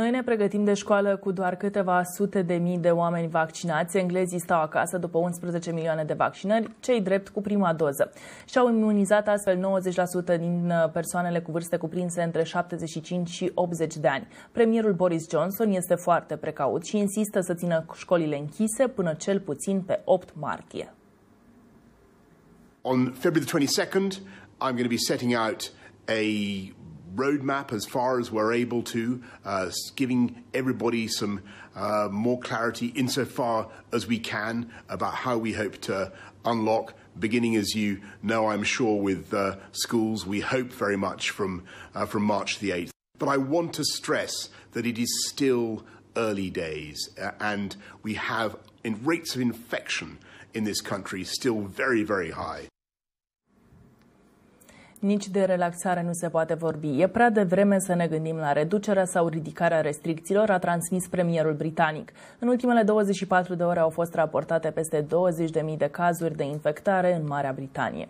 Noi ne pregătim de școală cu doar câteva sute de mii de oameni vaccinați. Englezii stau acasă după 11 milioane de vaccinări, cei drept cu prima doză. Și-au imunizat astfel 90% din uh, persoanele cu vârste cuprinse între 75 și 80 de ani. Premierul Boris Johnson este foarte precaut și insistă să țină școlile închise până cel puțin pe 8 martie. On February 22nd, I'm going to be setting out a roadmap as far as we're able to, uh, giving everybody some uh, more clarity insofar as we can about how we hope to unlock. Beginning, as you know, I'm sure, with uh, schools, we hope very much from, uh, from March the 8th. But I want to stress that it is still early days and we have in rates of infection in this country still very, very high. nici de relaxare nu se poate vorbi. E prea devreme să ne gândim la reducerea sau ridicarea restricțiilor, a transmis premierul britanic. În ultimele 24 de ore au fost raportate peste 20.000 de cazuri de infectare în Marea Britanie.